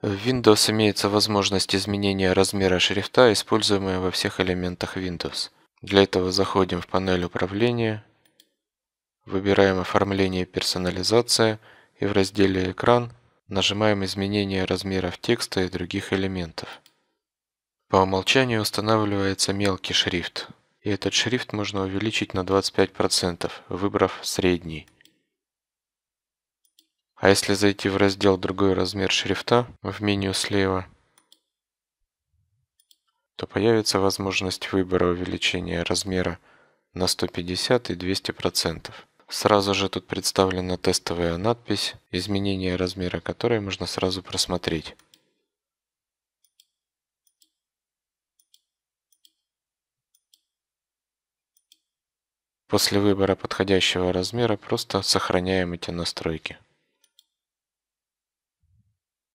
В Windows имеется возможность изменения размера шрифта, используемого во всех элементах Windows. Для этого заходим в панель управления, выбираем оформление и персонализация и в разделе «Экран» нажимаем «Изменение размеров текста и других элементов». По умолчанию устанавливается мелкий шрифт, и этот шрифт можно увеличить на 25%, выбрав средний – а если зайти в раздел «Другой размер шрифта» в меню слева, то появится возможность выбора увеличения размера на 150 и 200%. Сразу же тут представлена тестовая надпись, изменение размера которой можно сразу просмотреть. После выбора подходящего размера просто сохраняем эти настройки.